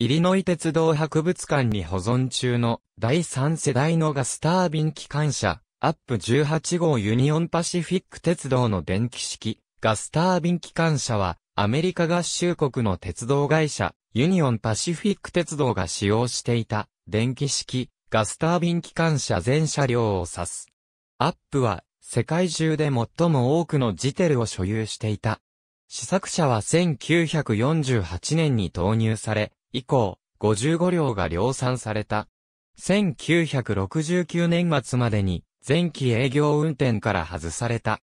イリノイ鉄道博物館に保存中の第3世代のガスタービン機関車、アップ18号ユニオンパシフィック鉄道の電気式、ガスタービン機関車は、アメリカ合衆国の鉄道会社、ユニオンパシフィック鉄道が使用していた、電気式、ガスタービン機関車全車両を指す。アップは、世界中で最も多くのジテルを所有していた。試作車は1948年に投入され、以降、55両が量産された。1969年末までに前期営業運転から外された。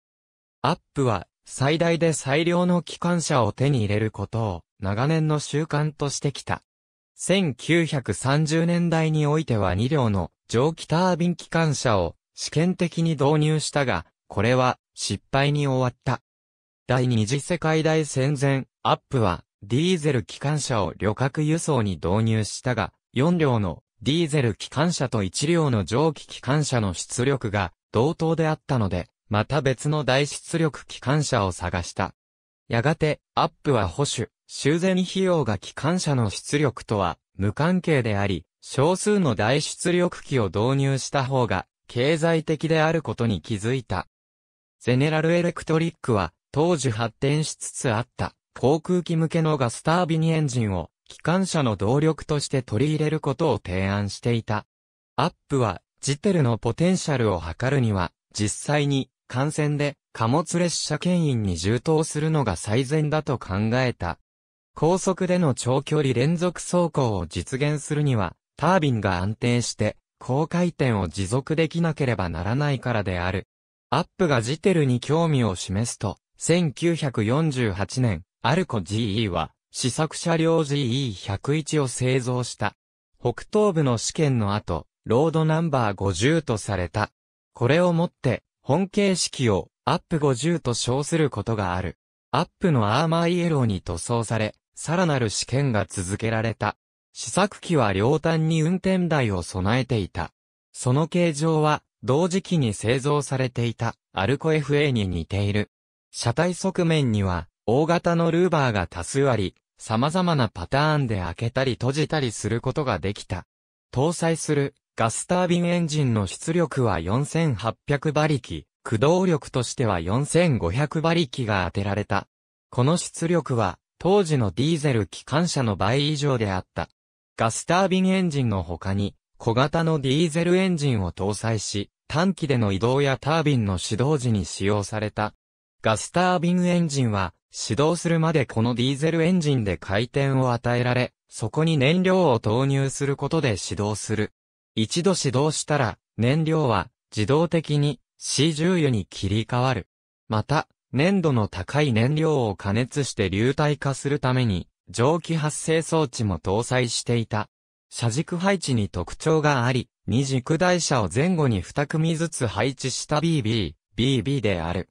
アップは最大で最良の機関車を手に入れることを長年の習慣としてきた。1930年代においては2両の蒸気タービン機関車を試験的に導入したが、これは失敗に終わった。第二次世界大戦前、アップはディーゼル機関車を旅客輸送に導入したが、4両のディーゼル機関車と1両の蒸気機関車の出力が同等であったので、また別の大出力機関車を探した。やがて、アップは保守、修繕費用が機関車の出力とは無関係であり、少数の大出力機を導入した方が経済的であることに気づいた。ゼネラルエレクトリックは当時発展しつつあった。航空機向けのガスタービニエンジンを機関車の動力として取り入れることを提案していた。アップは、ジテルのポテンシャルを測るには、実際に、艦船で貨物列車牽引に充当するのが最善だと考えた。高速での長距離連続走行を実現するには、タービンが安定して、高回転を持続できなければならないからである。アップがジテルに興味を示すと、1948年、アルコ GE は、試作車両 GE101 を製造した。北東部の試験の後、ロードナンバー50とされた。これをもって、本形式をアップ50と称することがある。アップのアーマーイエローに塗装され、さらなる試験が続けられた。試作機は両端に運転台を備えていた。その形状は、同時期に製造されていたアルコ FA に似ている。車体側面には、大型のルーバーが多数あり、様々なパターンで開けたり閉じたりすることができた。搭載するガスタービンエンジンの出力は4800馬力、駆動力としては4500馬力が当てられた。この出力は当時のディーゼル機関車の倍以上であった。ガスタービンエンジンの他に小型のディーゼルエンジンを搭載し、短期での移動やタービンの始動時に使用された。ガスタービンエンジンは始動するまでこのディーゼルエンジンで回転を与えられ、そこに燃料を投入することで始動する。一度始動したら、燃料は自動的に C 重油に切り替わる。また、粘度の高い燃料を加熱して流体化するために、蒸気発生装置も搭載していた。車軸配置に特徴があり、二軸台車を前後に二組ずつ配置した BB、BB である。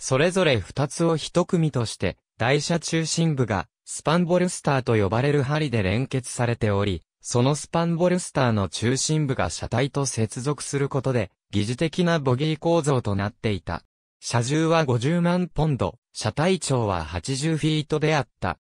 それぞれ二つを一組として、台車中心部が、スパンボルスターと呼ばれる針で連結されており、そのスパンボルスターの中心部が車体と接続することで、疑似的なボギー構造となっていた。車重は50万ポンド、車体長は80フィートであった。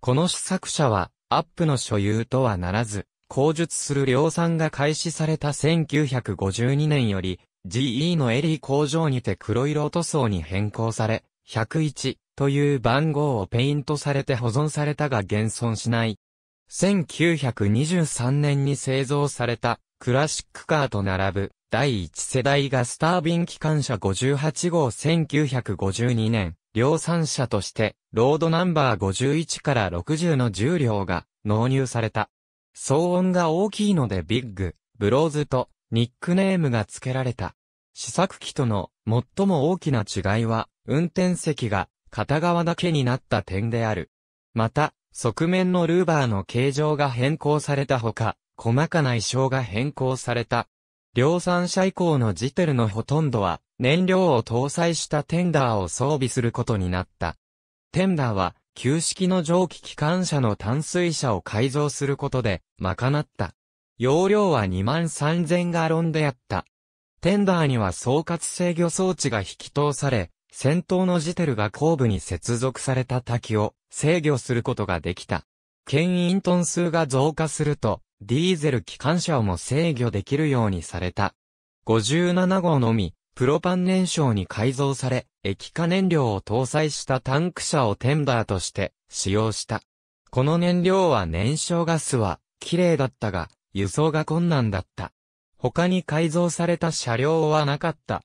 この試作車は、アップの所有とはならず、工述する量産が開始された1952年より、GE のエリー工場にて黒色塗装に変更され、101という番号をペイントされて保存されたが現存しない。1923年に製造されたクラシックカーと並ぶ第1世代ガスタービン機関車58号1952年量産車としてロードナンバー51から60の重量が納入された。騒音が大きいのでビッグ、ブローズとニックネームが付けられた。試作機との最も大きな違いは、運転席が片側だけになった点である。また、側面のルーバーの形状が変更されたほか、細かな衣装が変更された。量産車以降のジテルのほとんどは、燃料を搭載したテンダーを装備することになった。テンダーは、旧式の蒸気機関車の淡水車を改造することで、賄った。容量は23,000ガロンであった。テンダーには総括制御装置が引き通され、先頭のジテルが後部に接続された滝を制御することができた。牽引トン数が増加すると、ディーゼル機関車をも制御できるようにされた。57号のみ、プロパン燃焼に改造され、液化燃料を搭載したタンク車をテンダーとして使用した。この燃料は燃焼ガスは綺麗だったが、輸送が困難だった。他に改造された車両はなかった。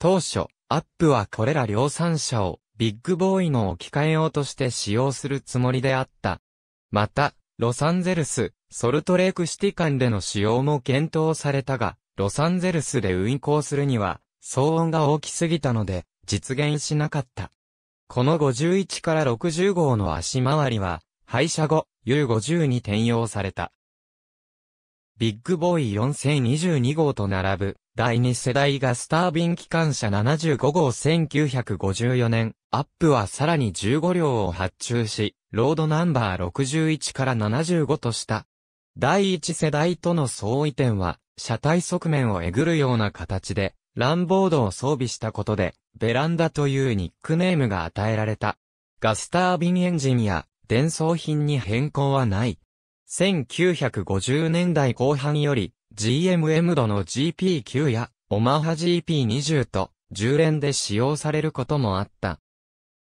当初、アップはこれら量産車をビッグボーイの置き換え用として使用するつもりであった。また、ロサンゼルス、ソルトレークシティ間での使用も検討されたが、ロサンゼルスで運行するには、騒音が大きすぎたので、実現しなかった。この51から60号の足回りは、廃車後、U50 に転用された。ビッグボーイ4022号と並ぶ、第2世代ガスタービン機関車75号1954年、アップはさらに15両を発注し、ロードナンバー61から75とした。第1世代との相違点は、車体側面をえぐるような形で、ランボードを装備したことで、ベランダというニックネームが与えられた。ガスタービンエンジンや、伝送品に変更はない。1950年代後半より GMM 度の GP9 やオマハ GP20 と10連で使用されることもあった。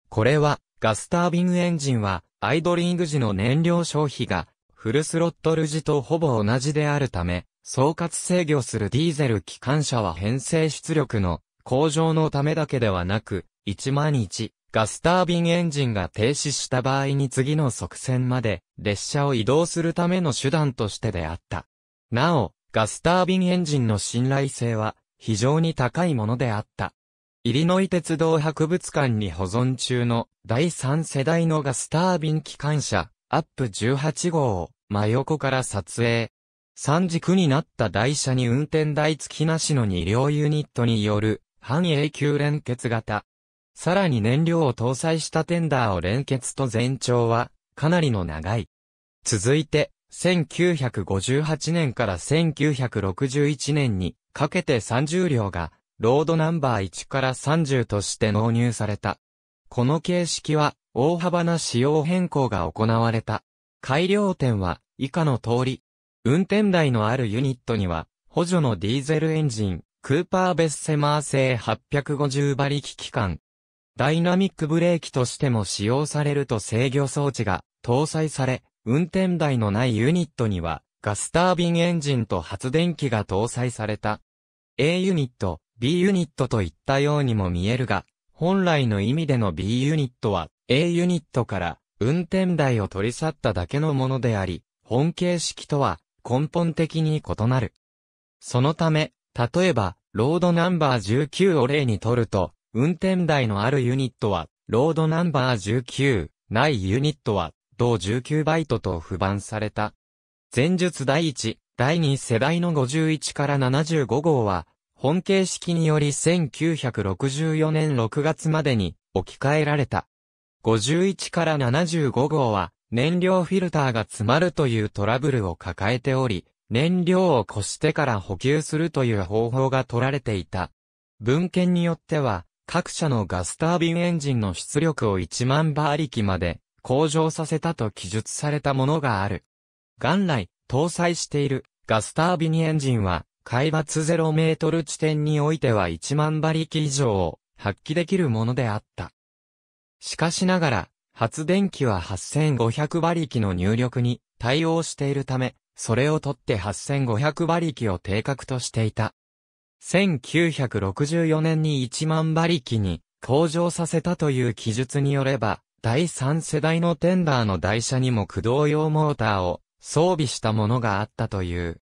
これはガスタービンエンジンはアイドリング時の燃料消費がフルスロットル時とほぼ同じであるため、総括制御するディーゼル機関車は編成出力の向上のためだけではなく、1万日、ガスタービンエンジンが停止した場合に次の側線まで列車を移動するための手段としてであった。なお、ガスタービンエンジンの信頼性は非常に高いものであった。イリノイ鉄道博物館に保存中の第3世代のガスタービン機関車アップ18号を真横から撮影。三軸になった台車に運転台付きなしの二両ユニットによる半永久連結型さらに燃料を搭載したテンダーを連結と全長は、かなりの長い。続いて、1958年から1961年にかけて30両が、ロードナンバー1から30として納入された。この形式は、大幅な仕様変更が行われた。改良点は、以下の通り。運転台のあるユニットには、補助のディーゼルエンジン、クーパーベッセマー製850馬力機関、ダイナミックブレーキとしても使用されると制御装置が搭載され、運転台のないユニットには、ガスタービンエンジンと発電機が搭載された。A ユニット、B ユニットといったようにも見えるが、本来の意味での B ユニットは、A ユニットから運転台を取り去っただけのものであり、本形式とは根本的に異なる。そのため、例えば、ロードナンバー19を例にとると、運転台のあるユニットは、ロードナンバー19、ないユニットは、同19バイトと不番された。前述第1、第2世代の51から75号は、本形式により1964年6月までに置き換えられた。51から75号は、燃料フィルターが詰まるというトラブルを抱えており、燃料を越してから補給するという方法が取られていた。文献によっては、各社のガスタービンエンジンの出力を1万馬力まで向上させたと記述されたものがある。元来、搭載しているガスタービンエンジンは、海抜0メートル地点においては1万馬力以上を発揮できるものであった。しかしながら、発電機は8500馬力の入力に対応しているため、それをとって8500馬力を定格としていた。1964年に1万馬力に向上させたという記述によれば、第3世代のテンダーの台車にも駆動用モーターを装備したものがあったという。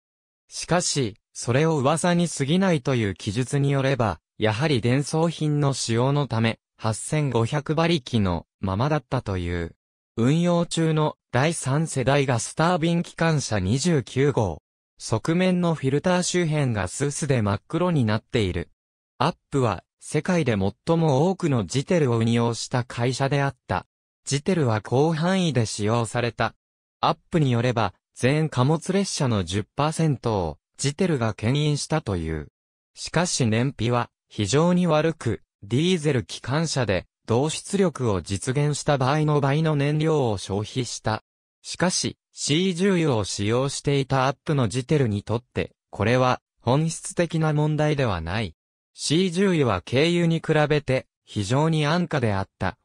しかし、それを噂に過ぎないという記述によれば、やはり伝送品の使用のため、8500馬力のままだったという。運用中の第3世代がスタービン機関車29号、側面のフィルター周辺がスースで真っ黒になっている。アップは、世界で最も多くのジテルを運用した会社であった。ジテルは広範囲で使用された。アップによれば、全貨物列車の10%を、ジテルが牽引したという。しかし燃費は、非常に悪く、ディーゼル機関車で、導出力を実現した場合の倍の燃料を消費した。しかし、c 1油を使用していたアップのジテルにとって、これは本質的な問題ではない。C10 は軽油に比べて非常に安価であった。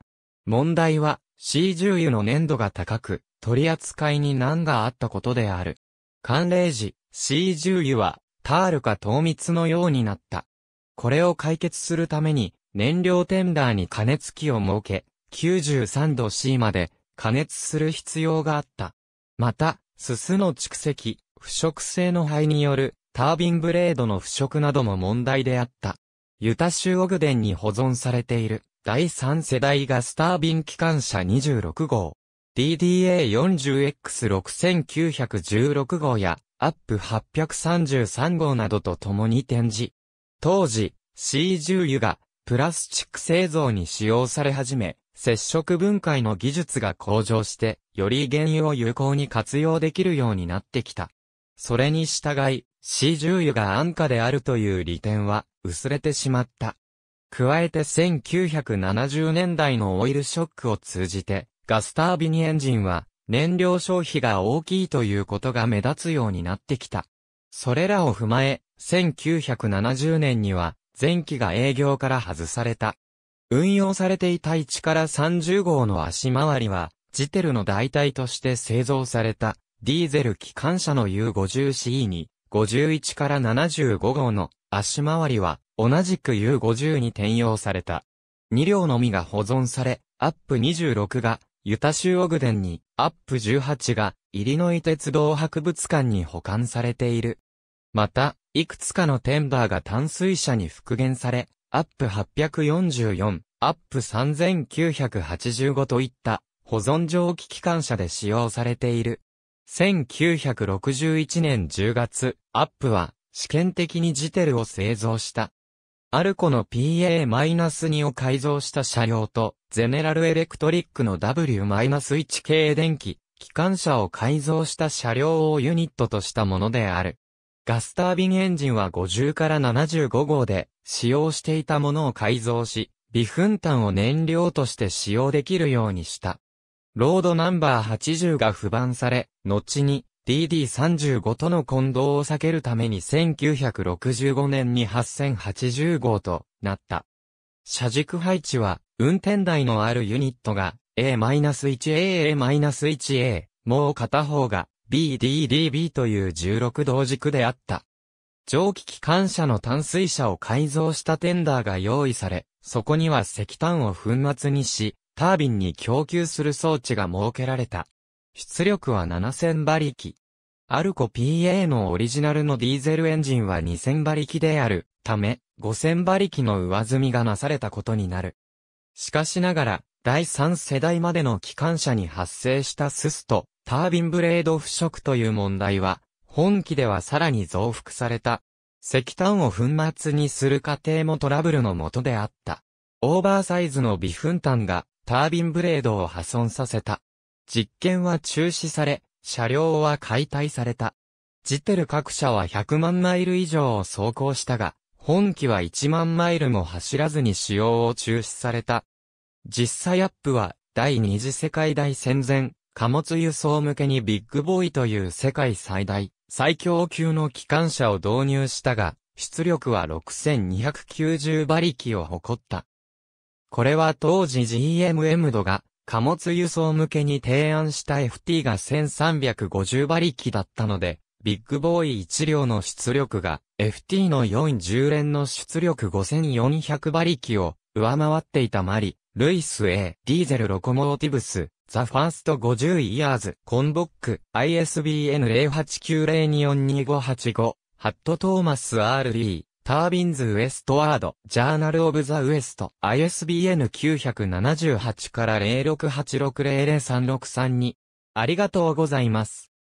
問題は C10 油の粘度が高く、取り扱いに難があったことである。寒冷時、C10 油はタールか糖蜜のようになった。これを解決するために、燃料テンダーに加熱器を設け、93度 C まで加熱する必要があった。また、すすの蓄積、腐食性の灰によるタービンブレードの腐食なども問題であった。ユタ州オグデンに保存されている第3世代ガスタービン機関車26号、DDA40X6916 号やアップ833号などと共に展示。当時、C 重油がプラスチック製造に使用され始め、接触分解の技術が向上して、より原油を有効に活用できるようになってきた。それに従い、C 重油が安価であるという利点は薄れてしまった。加えて1970年代のオイルショックを通じて、ガスタービニエンジンは燃料消費が大きいということが目立つようになってきた。それらを踏まえ、1970年には前期が営業から外された。運用されていた1から30号の足回りは、ジテルの代替として製造された、ディーゼル機関車の U50CE に、51から75号の足回りは、同じく U50 に転用された。2両のみが保存され、アップ26が、ユタ州オグデンに、アップ18が、イリノイ鉄道博物館に保管されている。また、いくつかのテンダーが淡水車に復元され、アップ844、アップ3985といった保存蒸気機関車で使用されている。1961年10月、アップは試験的にジテルを製造した。アルコの PA-2 を改造した車両と、ゼネラルエレクトリックの W-1 系電気、機関車を改造した車両をユニットとしたものである。ガスタービンエンジンは50から75号で、使用していたものを改造し、微粉炭を燃料として使用できるようにした。ロードナンバー80が不板され、後に DD35 との混同を避けるために1965年に8080号となった。車軸配置は、運転台のあるユニットが A-1A、A-1A、もう片方が BDDB という16同軸であった。蒸気機関車の淡水車を改造したテンダーが用意され、そこには石炭を粉末にし、タービンに供給する装置が設けられた。出力は7000馬力。アルコ PA のオリジナルのディーゼルエンジンは2000馬力であるため、5000馬力の上積みがなされたことになる。しかしながら、第3世代までの機関車に発生したススとタービンブレード腐食という問題は、本機ではさらに増幅された。石炭を粉末にする過程もトラブルのとであった。オーバーサイズの微粉炭がタービンブレードを破損させた。実験は中止され、車両は解体された。ジテル各社は100万マイル以上を走行したが、本機は1万マイルも走らずに使用を中止された。実際アップは第二次世界大戦前、貨物輸送向けにビッグボーイという世界最大、最強級の機関車を導入したが、出力は6290馬力を誇った。これは当時 GMM 度が貨物輸送向けに提案した FT が1350馬力だったので、ビッグボーイ1両の出力が FT の410連の出力5400馬力を上回っていたマリ。ルイス A、ディーゼルロコモーティブス、ザ・ファースト50イヤーズ、コンボック、ISBN 0890242585、ハット・トーマス・ R・ リー、タービンズ・ウエストワード、ジャーナル・オブ・ザ・ウエスト、ISBN 978から068600363に。ありがとうございます。